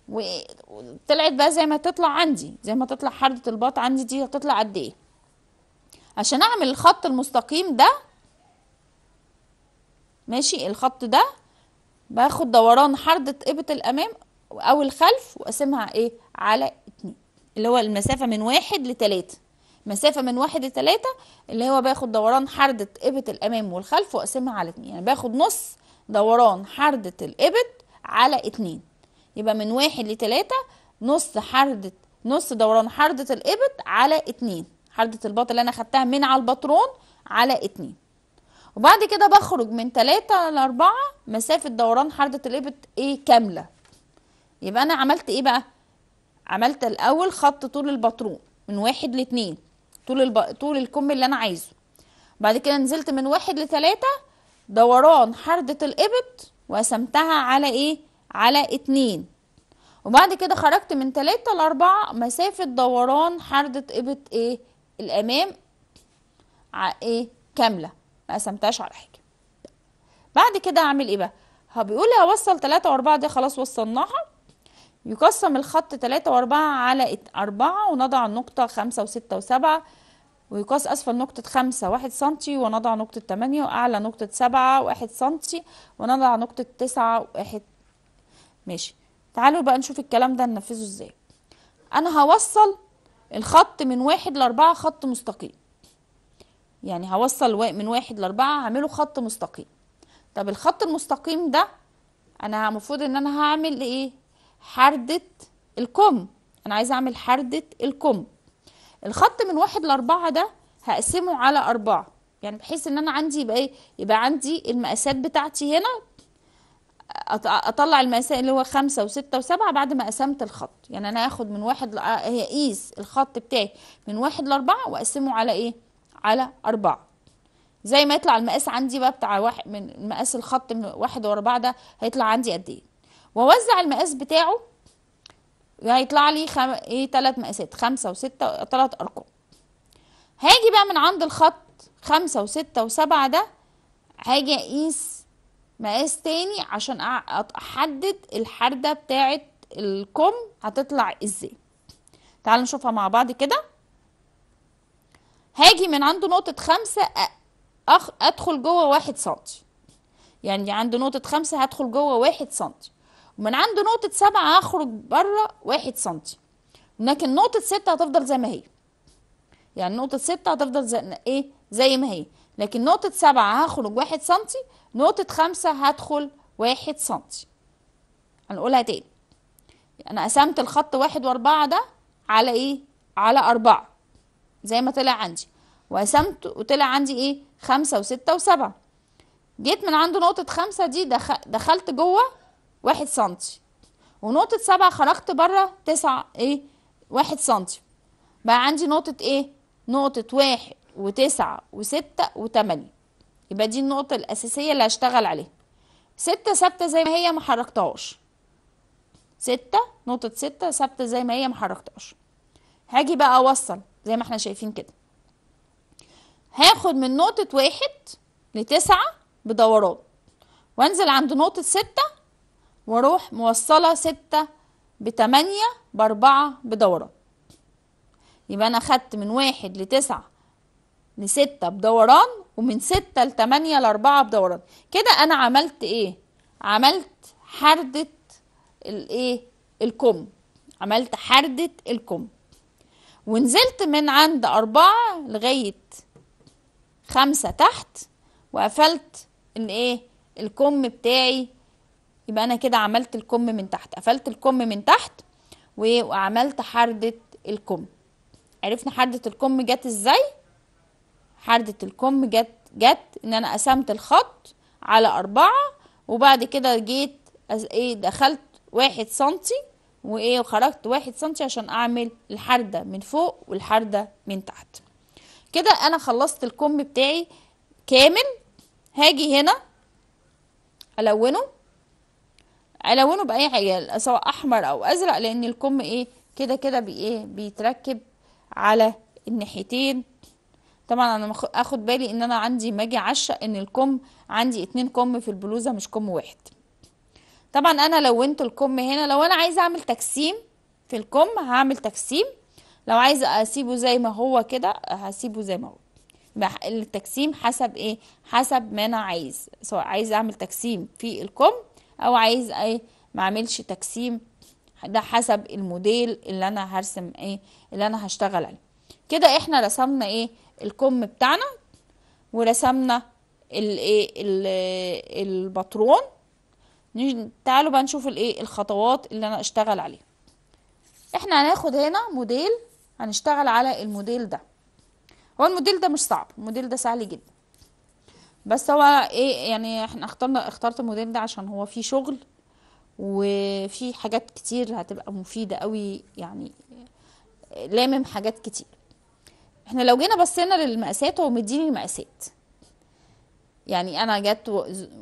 وطلعت بقى زي ما تطلع عندي زي ما تطلع حردة الباط عندي دي هتطلع قد ايه عشان اعمل الخط المستقيم ده ماشي الخط ده باخد دوران حردة ابط الامام او الخلف واقسمها ايه على اتنين اللي هو المسافه من واحد لتلاته مسافه من واحد لتلاته اللي هو باخد دوران حرده ابت الامام والخلف واقسمها على اتنين يعني باخد نص دوران حرده الابت على اتنين يبقى من واحد لتلاته نص حرده نص دوران حرده الابت على اتنين حرده الباط اللي انا خدتها من على البطرون على اتنين وبعد كده بخرج من تلاتة لأربعة مسافة دوران حردة الابت إيه كاملة يبقى انا عملت ايه بقى عملت الاول خط طول البطرون من واحد لاتنين طول الب... طول الكم اللي انا عايزه بعد كده نزلت من واحد لتلاتة دوران حردة الإبط وقسمتها على ايه على اتنين وبعد كده خرجت من تلاتة لأربعة مسافة دوران حردة إبط ايه الأمام ع... ايه كاملة ما قسمتهاش على حاجة بعد كده اعمل ايه بقى بيقول هوصل تلاتة واربعة دي خلاص وصلناها يقسم الخط 3 و4 على 4 ونضع النقطة 5 و6 و7 ويقاس أسفل نقطة 5 1 سنتي ونضع نقطة 8 وأعلى نقطة 7 1 سنتي ونضع نقطة 9 1 ماشي تعالوا بقى نشوف الكلام ده ننفذه ازاي أنا هوصل الخط من واحد لأربعة خط مستقيم يعني هوصل من واحد لأربعة هعمله خط مستقيم طب الخط المستقيم ده أنا المفروض إن أنا هعمل إيه حردة الكم أنا عايزة أعمل حردة الكم الخط من واحد لأربعة ده هقسمه على أربعة يعني بحيث إن أنا عندي يبقى إيه يبقى عندي المقاسات بتاعتي هنا أطلع المقاسات اللي هو خمسة وستة وسبعة بعد ما قسمت الخط يعني أنا هاخد من واحد أقيس آه، الخط بتاعي من واحد لأربعة وأقسمه على إيه على أربعة زي ما يطلع المقاس عندي بقى بتاع واحد من مقاس الخط من واحد واربعة ده هيطلع عندي قد ايه واوزع المقاس بتاعه هيطلع لي خم... ايه تلات مقاسات خمسة وستة تلات ارقام هاجي بقى من عند الخط خمسة وستة وسبعة ده هاجي اقيس مقاس تاني عشان احدد الحردة بتاعة الكم هتطلع ازاي تعال نشوفها مع بعض كده هاجي من عند نقطة خمسة أخ... أدخل جوه واحد سنتي يعني عند نقطة خمسة هدخل جوه واحد سنتي ومن عند نقطة سبعة هخرج بره واحد سنتي لكن نقطة ستة هتفضل زي ما هي يعني نقطة ستة هتفضل زي ايه زي ما هي لكن نقطة سبعة هخرج واحد سنتي نقطة خمسة هدخل واحد سنتي هنقولها تاني انا قسمت الخط واحد واربعة ده على ايه على اربعة زي ما طلع عندي وقسمت وطلع عندي ايه خمسة وستة وسبعة جيت من عند نقطة خمسة دي دخلت جوه واحد سنتي ونقطة سبعة خرجت بره تسعة ايه واحد سنتي بقى عندي نقطة ايه نقطة واحد وتسعة وستة وتمانية يبقى دي النقطة الأساسية اللي هشتغل عليها ستة ثابتة زي ما هي محركتهاش ستة نقطة ستة ثابتة زي ما هي محركتهاش هاجي بقى أوصل زي ما احنا شايفين كده هاخد من نقطة واحد لتسعة بدوران وانزل عند نقطة ستة واروح موصله ستة بتمانية باربعة بدورة يبقى انا خدت من واحد لتسعة لستة بدوران ومن ستة لتمانية لأربعة بدوران كده انا عملت ايه عملت حردة الايه الكم عملت حردة الكم ونزلت من عند أربعة لغاية خمسة تحت وقفلت الايه الكم بتاعي يبقى انا كده عملت الكم من تحت قفلت الكم من تحت وعملت حردة الكم عرفنا حردة الكم جت ازاي حردة الكم جت جت ان انا قسمت الخط على اربعة وبعد كده جيت ايه دخلت واحد سنتي وايه وخرجت واحد سنتي عشان اعمل الحردة من فوق والحردة من تحت كده انا خلصت الكم بتاعي كامل هاجي هنا الونه الونه باي حاجه سواء احمر او ازرق لان الكم ايه كده كده بايه بيتركب على الناحيتين طبعا انا اخد بالي ان انا عندي ما اجي اعشق ان الكم عندي اتنين كم في البلوزه مش كم واحد طبعا انا لونت الكم هنا لو انا عايزه اعمل تجسيم في الكم هعمل تجسيم لو عايزه اسيبه زي ما هو كده هسيبه زي ما هو التجسيم حسب ايه حسب ما انا عايز سواء عايزه اعمل تجسيم في الكم او عايز ايه ما اعملش تقسيم ده حسب الموديل اللي انا هرسم ايه اللي انا هشتغل عليه كده احنا رسمنا ايه الكم بتاعنا ورسمنا الايه الباترون تعالوا بقى نشوف الايه الخطوات اللي انا اشتغل عليها احنا هناخد هنا موديل هنشتغل على الموديل ده هو الموديل ده مش صعب الموديل ده سهل جدا بس هو ايه يعني احنا اخترنا اخترت الموديل ده عشان هو فيه شغل وفي حاجات كتير هتبقى مفيدة قوي يعني لامم حاجات كتير احنا لو جينا بصينا للمقاسات هو مديني المقاسات يعني انا جت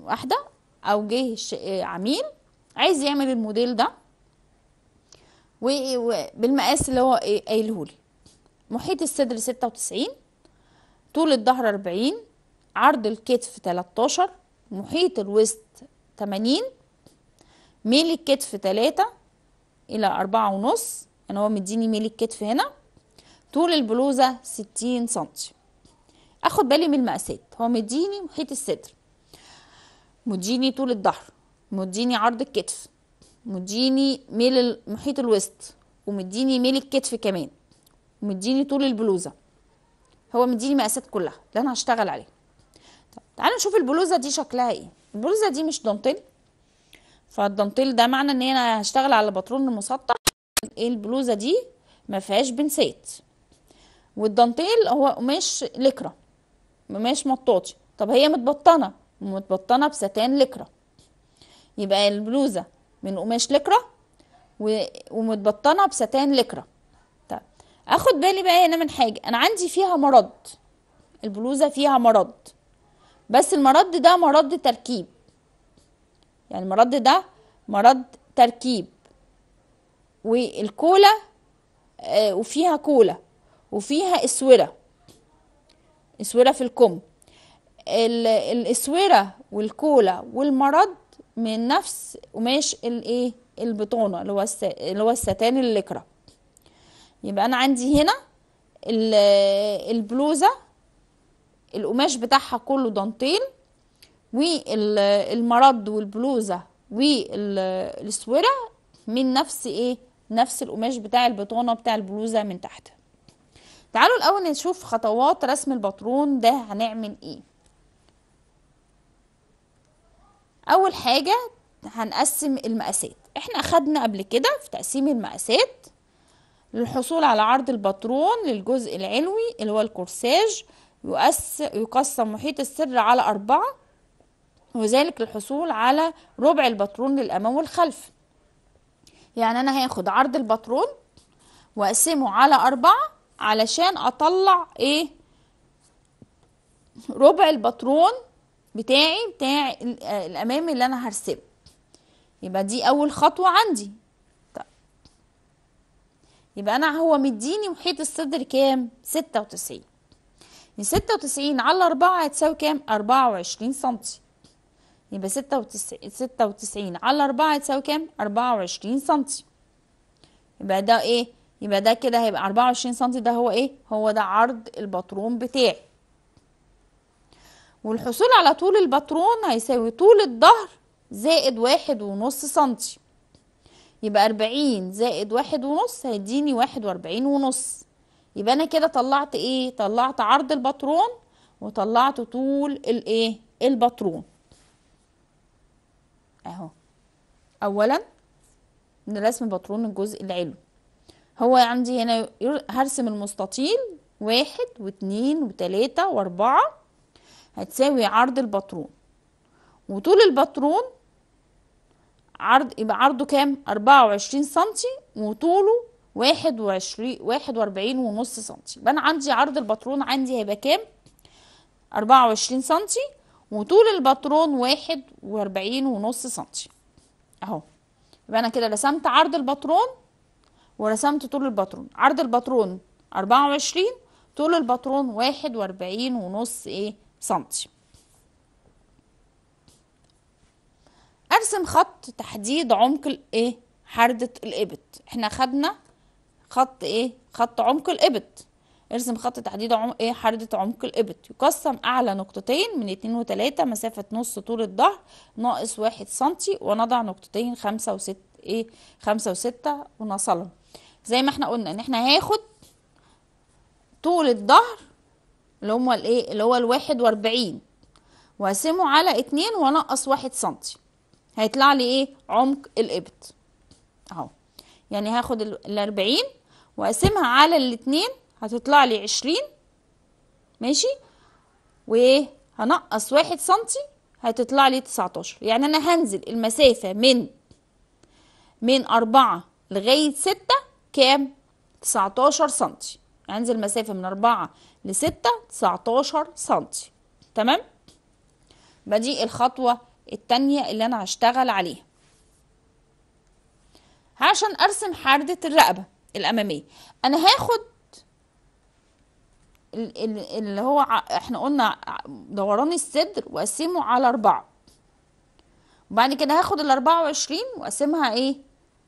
واحدة او جه عميل عايز يعمل الموديل ده وبالمقاس اللي هو إيه، قايلهولي محيط الصدر ستة وتسعين طول الظهر أربعين عرض الكتف 13 محيط الوسط 80 ميل الكتف 3 إلى 4 ونص أنا يعني هو مديني ميل الكتف هنا طول البلوزة 60 سنتي أخد بالي من المقاسات هو مديني محيط الصدر مديني طول الظهر مديني عرض الكتف مديني ميل محيط الوسط ومديني ميل الكتف كمان مديني طول البلوزه هو مديني مقاسات كلها اللي انا هشتغل عليها تعالوا نشوف البلوزه دي شكلها ايه البلوزه دي مش دانتيل فالدانتيل ده معنى ان انا هشتغل على باترون مسطح ايه البلوزه دي ما فيهاش بنسات والدانتيل هو قماش لكرة قماش مطاطي طب هي متبطنه متبطنه بستان لكرة يبقى البلوزه من قماش لكرة و... ومتبطنه بستان لكرة طب اخد بالي بقى هنا من حاجه انا عندي فيها مرض البلوزه فيها مرض بس المرد ده مرد تركيب يعني المرد ده مرد تركيب والكولا آه، وفيها كولا وفيها اسوره اسوره في الكم الاسوره والكولا والمرض من نفس قماش الايه البطونه اللي هو اللي هو الستان الليكرا يبقى انا عندي هنا البلوزه القماش بتاعها كله دانتيل والمرد والبلوزة والسورة من نفس ايه نفس القماش بتاع البطانة بتاع البلوزة من تحت تعالوا الاول نشوف خطوات رسم البطرون ده هنعمل ايه اول حاجة هنقسم المقاسات احنا اخدنا قبل كده في تقسيم المقاسات للحصول على عرض البطرون للجزء العلوي اللي هو الكورساج يقسم محيط السر على أربعة وذلك للحصول على ربع الباترون للأمام والخلف يعني أنا هاخد عرض الباترون وأقسمه على أربعة علشان أطلع إيه ربع الباترون بتاعي بتاع الأمامي اللي أنا هرسمه يبقى دي أول خطوة عندي طيب. يبقى أنا هو مديني محيط الصدر كام؟ ستة وتسعين 96 على 4 هتساوي كام 24 سنتي يبقى 96 96 على 4 هتساوي كام 24 سنتي يبقى ده ايه يبقى ده كده هيبقى 24 سنتي ده هو ايه هو ده عرض الباترون بتاعي والحصول على طول الباترون هيساوي طول الظهر زائد واحد ونص سنتي يبقى أربعين زائد واحد ونص هيديني واحد وأربعين ونص يبقى انا كده طلعت ايه طلعت عرض البطرون وطلعت طول الايه البطرون اهو اولا من رسم الجزء العلوي هو عندي هنا هرسم المستطيل واحد واتنين وتلاتة واربعة هتساوي عرض البطرون وطول البطرون عرض يبقى عرضه كام؟ أربعة وعشرين سنتي وطوله واحد وعشرين واحد واربعين ونص سنتي يبقى انا عندي عرض البطرون عندي هيبقى كام اربعة وعشرين سنتي وطول البطرون واحد واربعين ونص سنتي اهو يبقى انا كده رسمت عرض البطرون ورسمت طول البطرون عرض البطرون اربعة وعشرين طول البطرون واحد واربعين ونص ايه سنتي ارسم خط تحديد عمق الايه حردة الابط احنا خدنا خط ايه خط عمق الابط ارسم خط تحديد عم... ايه حردة عمق الابط يقسم اعلى نقطتين من اتنين وتلاتة مسافة نص طول الظهر ناقص واحد سنتي ونضع نقطتين خمسة وست ايه خمسة وستة ونصلهم زي ما احنا قلنا ان احنا هاخد طول الظهر اللي هو الايه اللي هو الواحد واربعين واقسمه على اتنين ونقص واحد سنتي هيطلع لي ايه عمق الابط اهو يعني هاخد الاربعين واقسمها على الاتنين هتطلع لي عشرين ماشي وهنقص واحد سنتي هتطلع لي تسعتاشر يعني انا هنزل المسافة من من اربعة لغاية ستة كام تسعتاشر سنتي هنزل المسافة من اربعة لستة تسعتاشر سنتي تمام بدي الخطوة التانية اللي انا هشتغل عليها عشان ارسم حردة الرقبة الاماميه انا هاخد اللي هو احنا قلنا دوران الصدر واقسمه على اربعة وبعد كده هاخد الاربعة وعشرين واقسمها ايه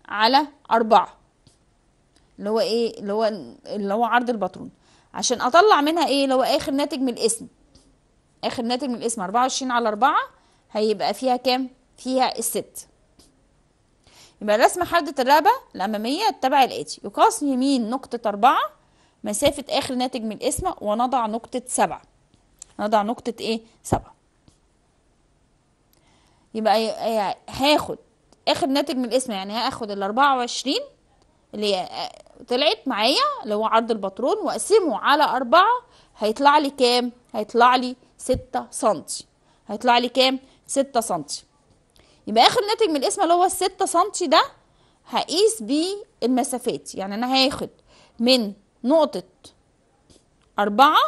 على اربعة اللي هو ايه اللي هو اللي هو عرض البطرون عشان اطلع منها ايه اللي هو اخر ناتج من الاسم اخر ناتج من الاسم اربعة وعشرين على اربعة هيبقى فيها كام فيها الست يبقى رسم حدة الرقبة الأمامية تبع الآتي يقاس يمين نقطة أربعة مسافة آخر ناتج من القسمة ونضع نقطة سبعة نضع نقطة إيه سبعة يبقى هاخد آخر ناتج من القسمة يعني هاخد الأربعة وعشرين اللي آه، طلعت معايا اللي هو عرض البطرون وأقسمه على أربعة هيطلع لي كام؟ هيطلع لي ستة سنتي هيطلع لي كام؟ ستة سنتي يبقى اخر ناتج من القسمه اللي هو الستة سنتي ده هقيس بيه المسافات يعني انا هاخد من نقطة أربعة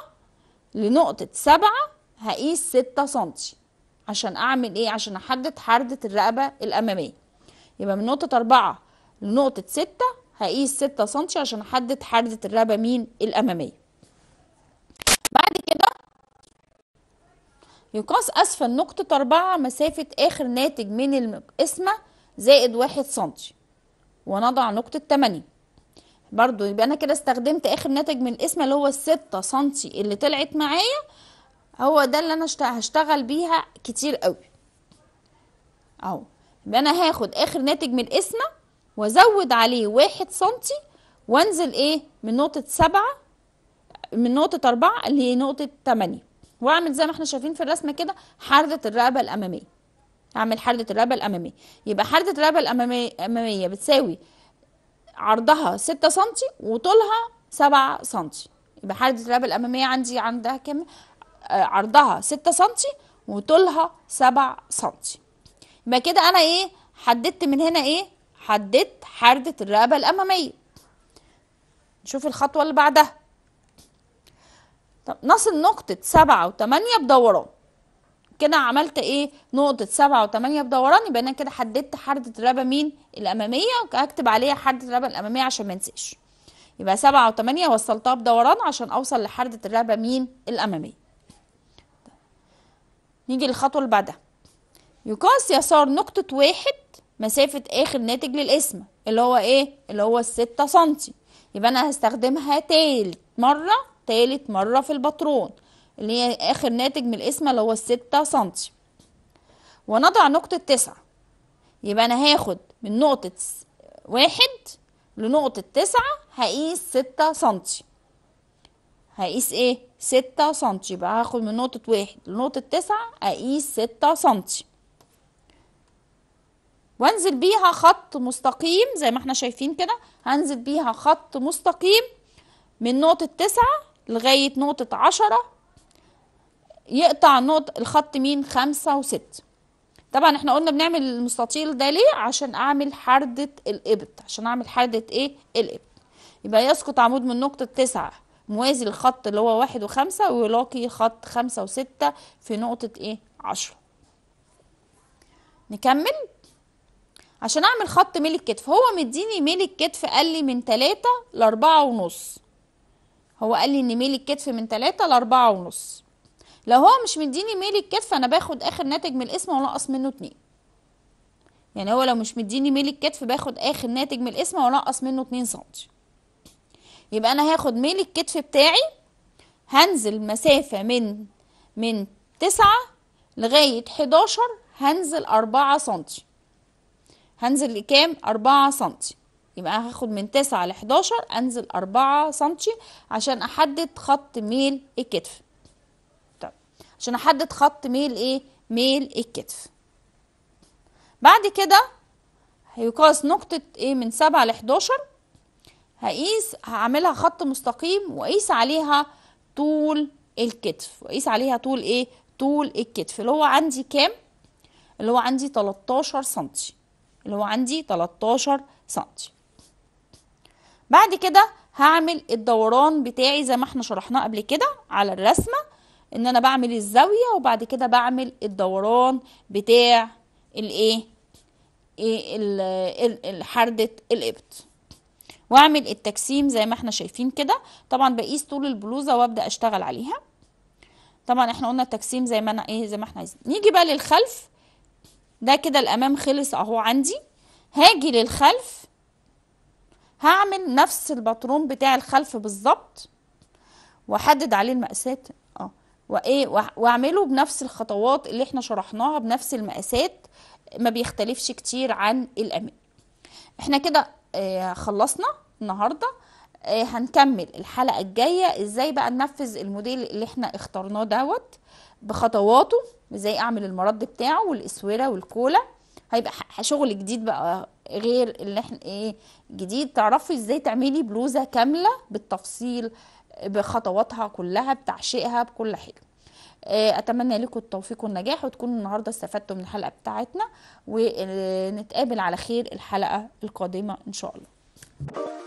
لنقطة سبعة هقيس ستة سنتي عشان أعمل إيه؟ عشان أحدد حردة الرقبة الأمامية يبقى من نقطة أربعة لنقطة ستة هقيس ستة سنتي عشان أحدد حردة الرقبة مين؟ الأمامية يقاس أسفل نقطة أربعة مسافة آخر ناتج من القسمة زائد واحد سنتي ونضع نقطة تمانية برضو يبقى أنا كده استخدمت آخر ناتج من القسمة اللي هو الستة سنتي اللي طلعت معايا هو ده اللي أنا هشتغل بيها كتير قوي أهو يبقى أنا هاخد آخر ناتج من القسمة وأزود عليه واحد سنتي وأنزل إيه من نقطة سبعة من نقطة أربعة لنقطة تمانية واعمل زي ما احنا شايفين في الرسمه كده حردة الرقبه الاماميه اعمل حردة الرقبه الاماميه يبقى حردة الرقبه الاماميه اماميه بتساوي عرضها 6 سم وطولها 7 سم يبقى حردة الرقبه الاماميه عندي عندها كام آه، عرضها 6 سم وطولها 7 سم يبقى كده انا ايه حددت من هنا ايه حددت حردة الرقبه الاماميه نشوف الخطوه اللي بعدها طب نصل نقطة سبعة وتمانية بدوران كده عملت ايه نقطة سبعة وتمانية بدوران يبقى انا كده حددت حردة الرقبة مين الأمامية وأكتب عليها حردة الرقبة الأمامية عشان منساش يبقى سبعة وتمانية وصلتها بدوران عشان أوصل لحردة الرقبة مين الأمامية نيجي للخطوة اللي بعدها يقاس يسار نقطة واحد مسافة آخر ناتج للقسمة اللي هو ايه اللي هو الستة سنتي يبقى أنا هستخدمها تالت مرة تالت مرة في البطرون اللي هي آخر ناتج من القسمة اللي هو الستة سنتي ونضع نقطة تسعة يبقى أنا هاخد من نقطة واحد لنقطة تسعة هقيس ستة سنتي هقيس ايه؟ ستة سنتي يبقى هاخد من نقطة واحد لنقطة تسعة اقيس ستة سنتي وانزل بيها خط مستقيم زي ما احنا شايفين كده هنزل بيها خط مستقيم من نقطة تسعة لغاية نقطة عشرة يقطع نقط الخط مين خمسة وستة طبعا احنا قلنا بنعمل المستطيل ده ليه عشان اعمل حردة القبط عشان اعمل حردة ايه القبط يبقى يسقط عمود من نقطة تسعة موازي الخط اللي هو واحد وخمسة ويلاقي خط خمسة وستة في نقطة ايه عشرة نكمل عشان اعمل خط ميل الكتف هو مديني ميل الكتف قال لي من تلاتة لاربعة ونص هو قال لي ان ميل الكتف من 3 ل 4 ونص لو هو مش مديني ميل الكتف انا باخد اخر ناتج من القسمه وانقص منه 2 يعني هو لو مش مديني ميل الكتف باخد اخر ناتج من القسمه وانقص منه 2 سم يبقى انا هاخد ميل الكتف بتاعي هنزل مسافه من من 9 لغايه 11 هنزل 4 سم هنزل لكام 4 سنتي يبقى هاخد من 9 ل 11 انزل 4 سم عشان احدد خط ميل الكتف طب عشان احدد خط ميل ايه ميل الكتف بعد كده هيقاس نقطة ايه من 7 ل 11 هقيس هعملها خط مستقيم واقيس عليها طول الكتف واقيس عليها طول ايه طول الكتف اللي هو عندي كام اللي هو عندي 13 سنتي اللي هو عندي 13 سنتي بعد كده هعمل الدوران بتاعي زي ما احنا شرحناه قبل كده على الرسمة ان انا بعمل الزاوية وبعد كده بعمل الدوران بتاع الايه ايه حردة القبط واعمل التكسيم زي ما احنا شايفين كده طبعا بقيس طول البلوزة وابدأ اشتغل عليها طبعا احنا قلنا التكسيم زي ما انا ايه زي ما احنا عايزين نيجي بقى للخلف ده كده الامام خلص اهو عندي هاجي للخلف هعمل نفس الباترون بتاع الخلف بالظبط واحدد عليه المقاسات اه وايه واعمله بنفس الخطوات اللي احنا شرحناها بنفس المقاسات ما بيختلفش كتير عن الامام احنا كده آه خلصنا النهارده آه هنكمل الحلقه الجايه ازاي بقى ننفذ الموديل اللي احنا اخترناه دوت بخطواته ازاي اعمل المرد بتاعه والاسوره والكولا هيبقى شغل جديد بقى غير اللي احنا ايه جديد تعرفي ازاي تعملي بلوزه كامله بالتفصيل بخطواتها كلها بتعشيقها بكل حاجه آه، اتمنى لكم التوفيق والنجاح وتكونوا النهارده استفدتوا من الحلقه بتاعتنا ونتقابل على خير الحلقه القادمه ان شاء الله